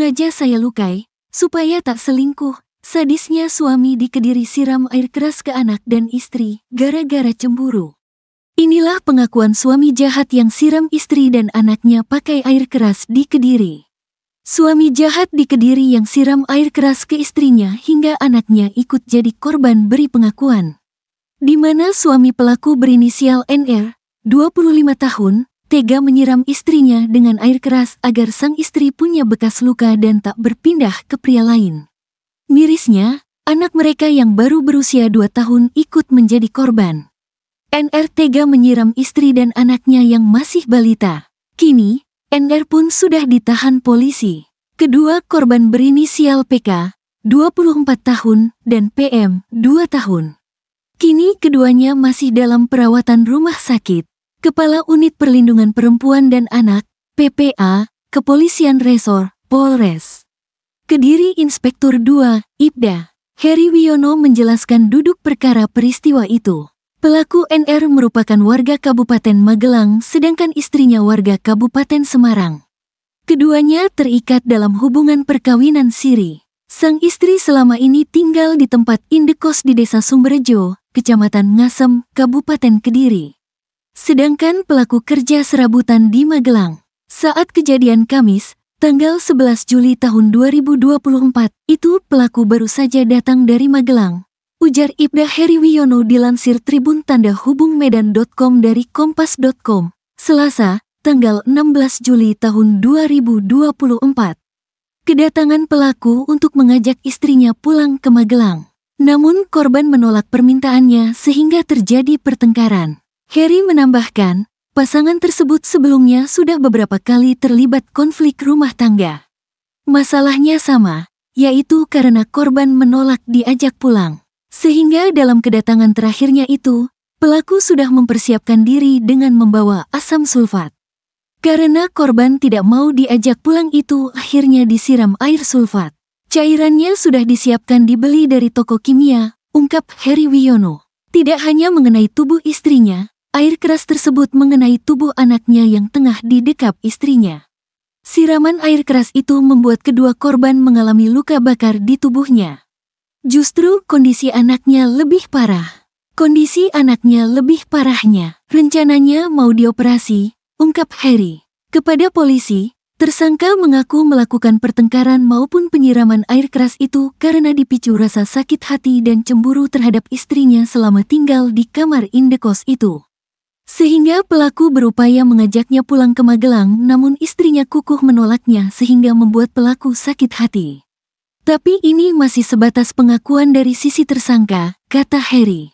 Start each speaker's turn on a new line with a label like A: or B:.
A: Sengaja saya lukai, supaya tak selingkuh. Sadisnya suami di Kediri siram air keras ke anak dan istri, gara-gara cemburu. Inilah pengakuan suami jahat yang siram istri dan anaknya pakai air keras di Kediri. Suami jahat di Kediri yang siram air keras ke istrinya hingga anaknya ikut jadi korban beri pengakuan. Di mana suami pelaku berinisial NR, 25 tahun, tega menyiram istrinya dengan air keras agar sang istri punya bekas luka dan tak berpindah ke pria lain. Mirisnya, anak mereka yang baru berusia dua tahun ikut menjadi korban. NR tega menyiram istri dan anaknya yang masih balita. Kini, NR pun sudah ditahan polisi. Kedua korban berinisial PK, 24 tahun, dan PM, 2 tahun. Kini keduanya masih dalam perawatan rumah sakit. Kepala Unit Perlindungan Perempuan dan Anak, PPA, Kepolisian Resor, Polres. Kediri Inspektur 2, Ibda, Heri Wiono menjelaskan duduk perkara peristiwa itu. Pelaku NR merupakan warga Kabupaten Magelang sedangkan istrinya warga Kabupaten Semarang. Keduanya terikat dalam hubungan perkawinan siri. Sang istri selama ini tinggal di tempat indekos di Desa Sumberjo, Kecamatan Ngasem, Kabupaten Kediri. Sedangkan pelaku kerja serabutan di Magelang, saat kejadian Kamis, tanggal 11 Juli tahun 2024, itu pelaku baru saja datang dari Magelang. Ujar Ibda Heri Wiono dilansir Tribun Tanda Hubung Medan.com dari Kompas.com, Selasa, tanggal 16 Juli tahun 2024. Kedatangan pelaku untuk mengajak istrinya pulang ke Magelang. Namun korban menolak permintaannya sehingga terjadi pertengkaran. Harry menambahkan, pasangan tersebut sebelumnya sudah beberapa kali terlibat konflik rumah tangga. Masalahnya sama, yaitu karena korban menolak diajak pulang. Sehingga dalam kedatangan terakhirnya itu, pelaku sudah mempersiapkan diri dengan membawa asam sulfat. Karena korban tidak mau diajak pulang itu akhirnya disiram air sulfat. Cairannya sudah disiapkan dibeli dari toko kimia, ungkap Harry Wiono. Tidak hanya mengenai tubuh istrinya, Air keras tersebut mengenai tubuh anaknya yang tengah didekap istrinya. Siraman air keras itu membuat kedua korban mengalami luka bakar di tubuhnya. Justru kondisi anaknya lebih parah. Kondisi anaknya lebih parahnya. Rencananya mau dioperasi, ungkap Harry. Kepada polisi, tersangka mengaku melakukan pertengkaran maupun penyiraman air keras itu karena dipicu rasa sakit hati dan cemburu terhadap istrinya selama tinggal di kamar indekos itu. Sehingga pelaku berupaya mengajaknya pulang ke Magelang namun istrinya kukuh menolaknya sehingga membuat pelaku sakit hati. Tapi ini masih sebatas pengakuan dari sisi tersangka, kata Harry.